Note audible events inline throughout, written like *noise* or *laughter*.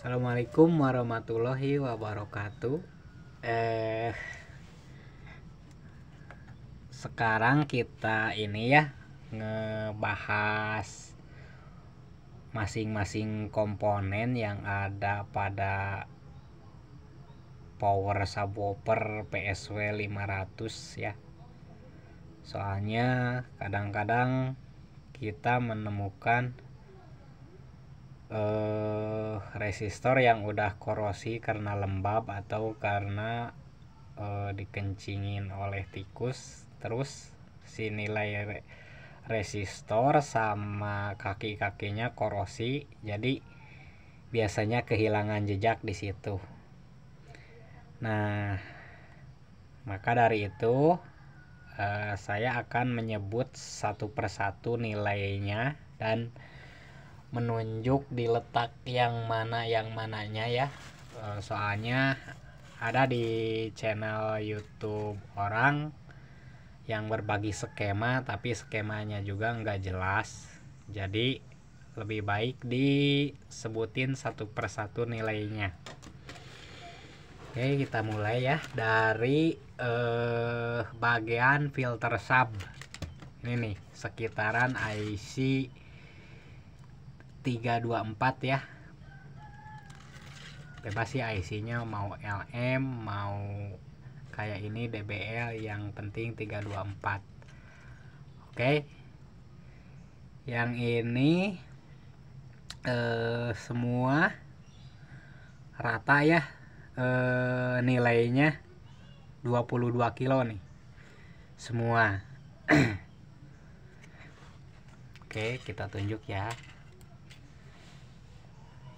Assalamualaikum warahmatullahi wabarakatuh. Eh, sekarang kita ini ya ngebahas masing-masing komponen yang ada pada power subwoofer PSW 500 ya. Soalnya kadang-kadang kita menemukan eh, resistor yang udah korosi karena lembab atau karena e, dikencingin oleh tikus terus si nilai re resistor sama kaki-kakinya korosi jadi biasanya kehilangan jejak di situ nah maka dari itu e, saya akan menyebut satu persatu nilainya dan menunjuk di letak yang mana yang mananya ya eh, soalnya ada di channel YouTube orang yang berbagi skema tapi skemanya juga nggak jelas jadi lebih baik disebutin satu persatu nilainya oke kita mulai ya dari eh, bagian filter sub ini nih sekitaran IC 324 ya bebas sih IC nya mau LM mau kayak ini DBL yang penting 324 oke okay. yang ini eh, semua rata ya eh, nilainya 22 kilo nih semua *clears throat* oke okay, kita tunjuk ya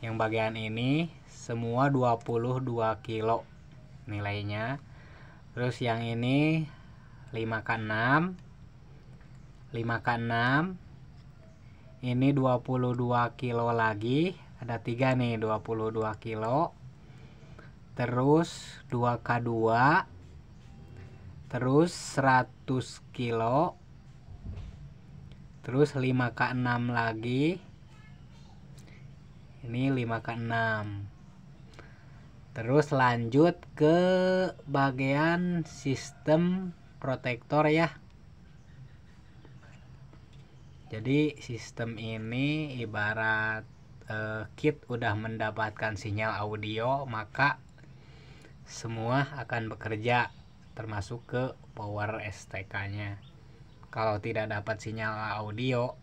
yang bagian ini semua 22 kilo nilainya terus yang ini 5 ke 6 5 ke 6 ini 22 kilo lagi ada tiga nih 22 kilo terus 2k2 terus 100 kilo terus 5k6 lagi ini 5 ke 6 terus lanjut ke bagian sistem protektor ya jadi sistem ini ibarat eh, kit udah mendapatkan sinyal audio maka semua akan bekerja termasuk ke power STK nya kalau tidak dapat sinyal audio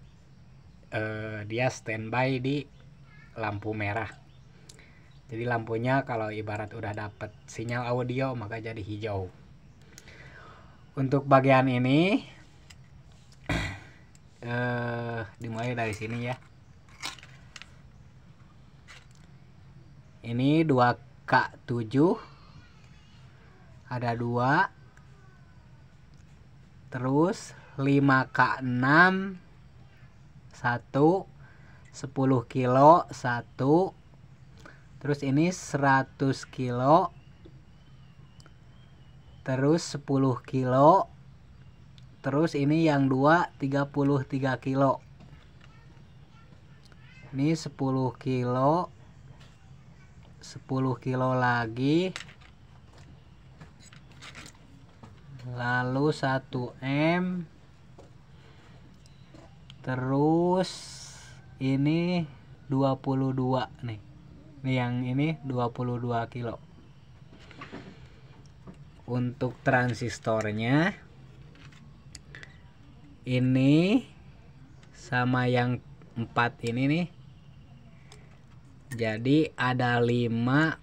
eh, dia standby di lampu merah jadi lampunya kalau ibarat udah dapet sinyal audio maka jadi hijau untuk bagian ini *clears throat* eh, dimulai dari sini ya ini 2K7 ada 2 terus 5K6 1 10 kilo 1 terus ini 100 kilo terus 10 kilo terus ini yang 2 33 kilo ini 10 kilo 10 kilo lagi lalu 1 M terus ini 22 nih nih yang ini 22 kilo untuk transistornya ini sama yang empat ini nih jadi ada 5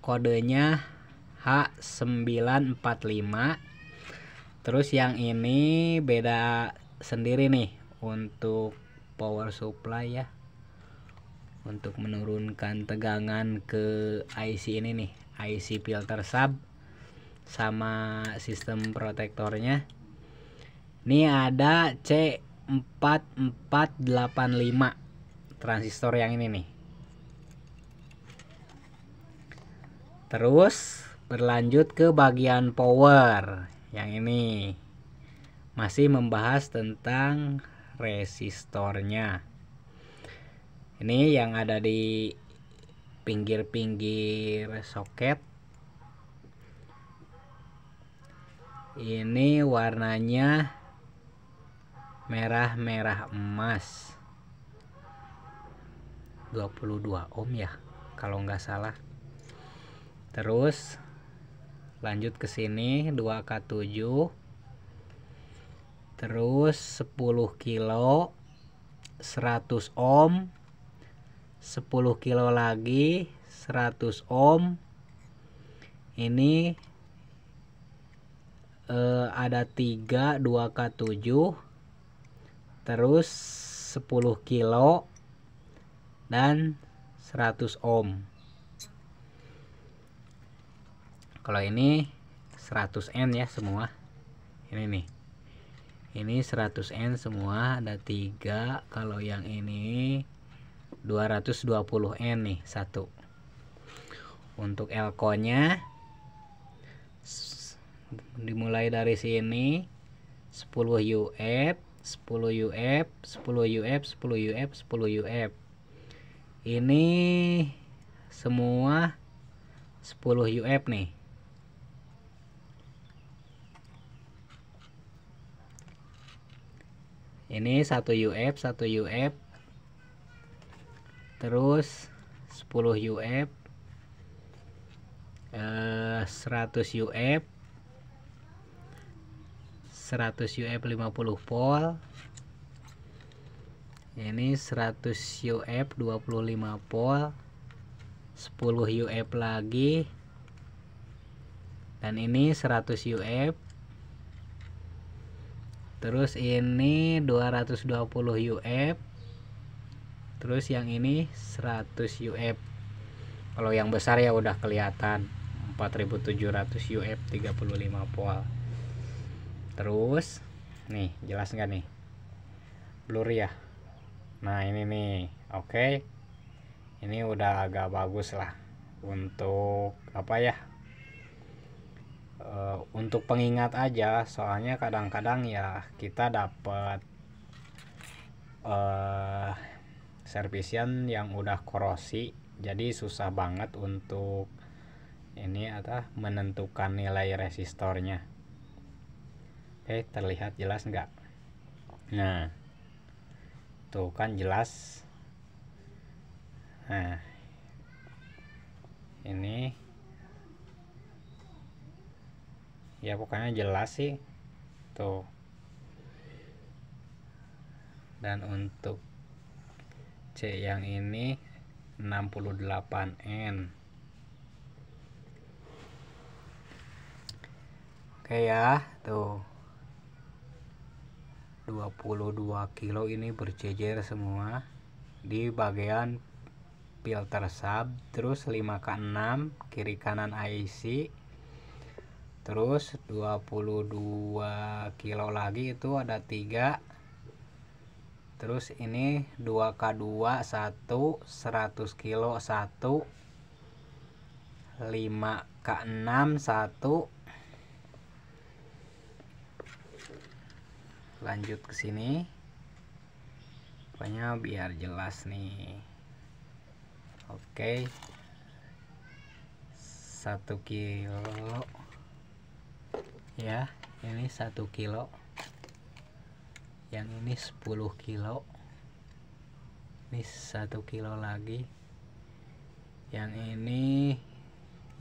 kodenya H945 terus yang ini beda sendiri nih untuk power supply ya untuk menurunkan tegangan ke IC ini nih IC filter sub sama sistem protektornya ini ada C4485 transistor yang ini nih terus berlanjut ke bagian power yang ini masih membahas tentang resistornya ini yang ada di pinggir-pinggir soket ini warnanya merah-merah emas 22 ohm ya kalau nggak salah terus lanjut ke sini 2K7 terus 10 kilo 100 ohm 10 kilo lagi 100 ohm ini eh, ada 3 2K7 terus 10 kilo dan 100 ohm kalau ini 100N ya semua ini nih ini 100N semua ada tiga kalau yang ini 220N nih satu untuk elko nya dimulai dari sini 10 UF 10 UF 10 UF 10 UF 10 UF ini semua 10 UF nih ini 1 UF 1 UF terus 10 UF eh, 100 UF 100 UF 50 volt ini 100 UF 25 volt 10 UF lagi dan ini 100 UF terus ini 220 UF terus yang ini 100 UF kalau yang besar ya udah kelihatan 4700 UF 35 poal terus nih jelas nggak nih blur ya nah ini nih oke okay. ini udah agak bagus lah untuk apa ya uh, untuk pengingat aja soalnya kadang-kadang ya kita dapat uh, eh, servisian yang udah korosi jadi susah banget untuk ini atau menentukan nilai resistornya oke terlihat jelas enggak nah tuh kan jelas nah ini ya pokoknya jelas sih tuh dan untuk C yang ini 68N Oke ya tuh 22 kilo ini berjejer semua di bagian filter sub terus 5 ke 6 kiri kanan IC terus 22 kilo lagi itu ada 3 terus ini 2K2 1 100 kilo 1 5K6 1 lanjut ke sini pokoknya biar jelas nih oke 1 kilo ya ini 1 kilo yang ini 10 kilo ini 1 kilo lagi yang ini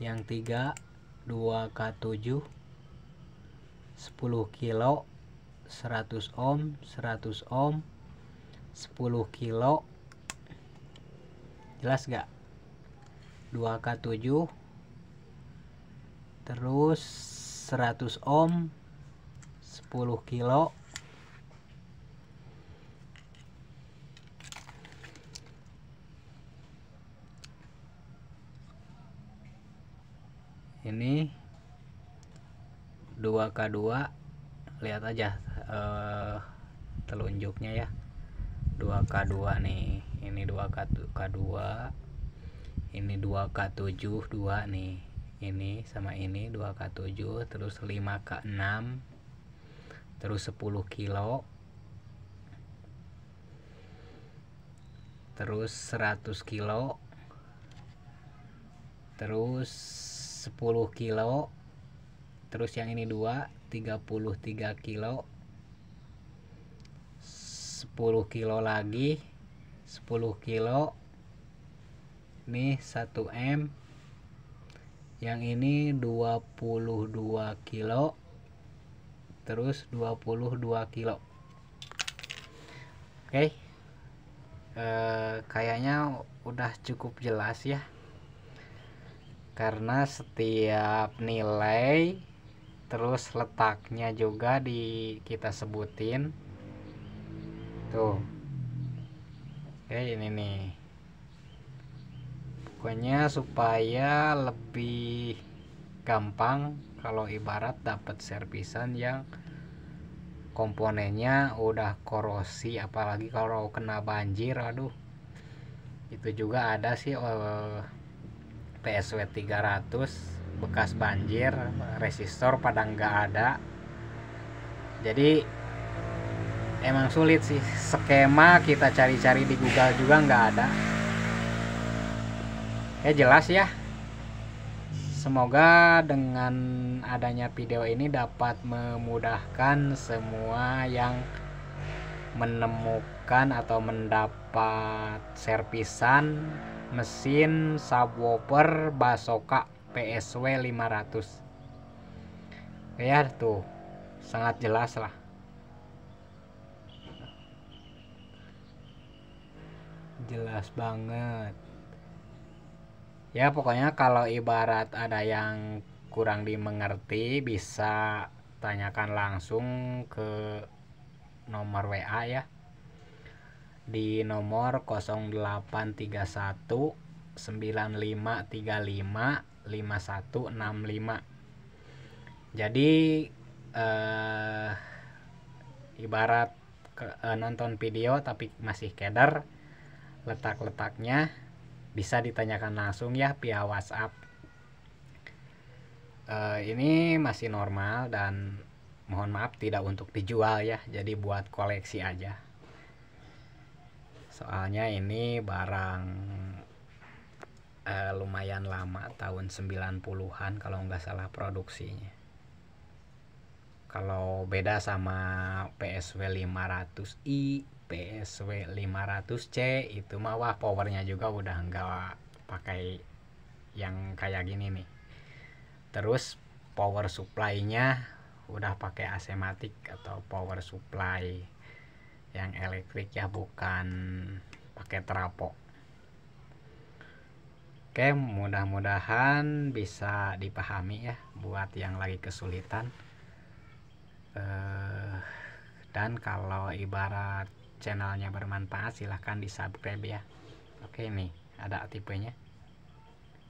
yang 3 2K7 10 kilo 100 ohm 100 ohm 10 kilo jelas gak 2K7 terus 100 ohm 10 kilo ini 2K2 lihat aja eh, telunjuknya ya 2K2 nih ini 2K2 ini 2K7 2 nih ini sama ini 2K7 terus 5K6 terus 10 kilo terus 100 kilo terus 10 kilo terus yang ini 2 33 kilo 10 kilo lagi 10 kilo ini 1M yang ini 22 kilo terus 22 kilo oke okay. eh, kayaknya udah cukup jelas ya karena setiap nilai terus letaknya juga di kita sebutin tuh oke ini nih pokoknya supaya lebih gampang kalau ibarat dapat servisan yang komponennya udah korosi apalagi kalau kena banjir aduh itu juga ada sih uh, PSW 300 bekas banjir resistor pada nggak ada jadi emang sulit sih skema kita cari-cari di Google juga nggak ada ya jelas ya semoga dengan adanya video ini dapat memudahkan semua yang menemukan atau mendapat servisan mesin subwoofer Basoka PSW 500 ya tuh sangat jelas lah jelas banget ya pokoknya kalau ibarat ada yang kurang dimengerti bisa tanyakan langsung ke nomor WA ya di nomor 0831 9535 5165. Jadi eh, ibarat ke, eh, nonton video tapi masih keder letak-letaknya bisa ditanyakan langsung ya via WhatsApp. eh, ini masih normal dan mohon maaf tidak untuk dijual ya, jadi buat koleksi aja soalnya ini barang uh, lumayan lama tahun 90-an kalau nggak salah produksinya kalau beda sama PSW 500i PSW 500c itu mah wah powernya juga udah nggak pakai yang kayak gini nih terus power supply-nya udah pakai ac asematik atau power supply yang elektrik ya bukan pakai terapok Oke mudah-mudahan bisa dipahami ya buat yang lagi kesulitan eh, dan kalau ibarat channelnya bermanfaat silahkan di subscribe ya Oke nih ada tipenya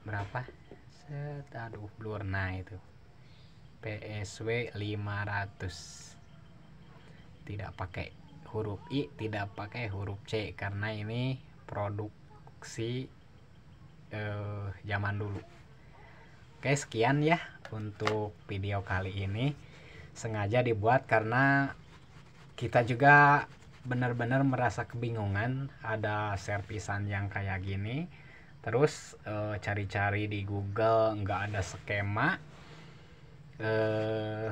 berapa set aduh blur nah itu PSW 500 tidak pakai huruf I tidak pakai huruf C karena ini produksi eh, zaman dulu Oke sekian ya untuk video kali ini sengaja dibuat karena kita juga benar-benar merasa kebingungan ada servisan yang kayak gini terus eh, cari-cari e, di Google nggak ada skema eh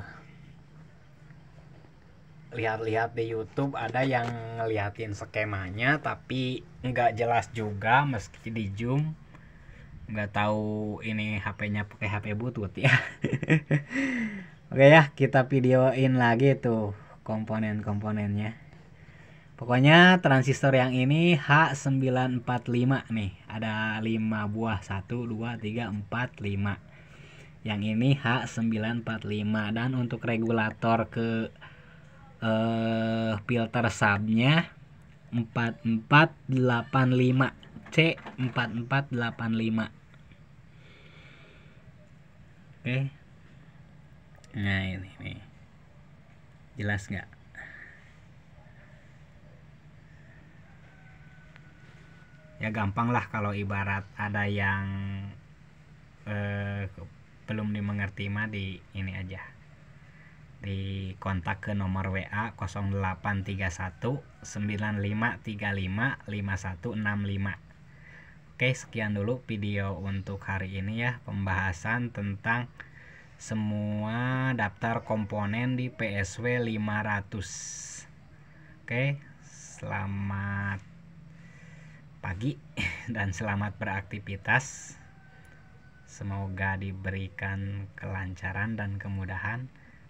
lihat-lihat di YouTube ada yang ngeliatin skemanya tapi nggak jelas juga meski di zoom nggak tahu ini HP-nya pakai HP butut ya *laughs* oke ya kita videoin lagi tuh komponen-komponennya pokoknya transistor yang ini H945 nih ada 5 buah 1 2 3 4 5 yang ini H945 dan untuk regulator ke uh, filter subnya 4485 C4485 Oke Nah ini nih Jelas nggak? Ya gampang lah kalau ibarat ada yang eh, belum dimengerti mah di ini aja di kontak ke nomor WA 0831 9535 5165 Oke sekian dulu video untuk hari ini ya pembahasan tentang semua daftar komponen di PSW 500 Oke selamat pagi *laughs* dan selamat beraktivitas. Semoga diberikan kelancaran dan kemudahan.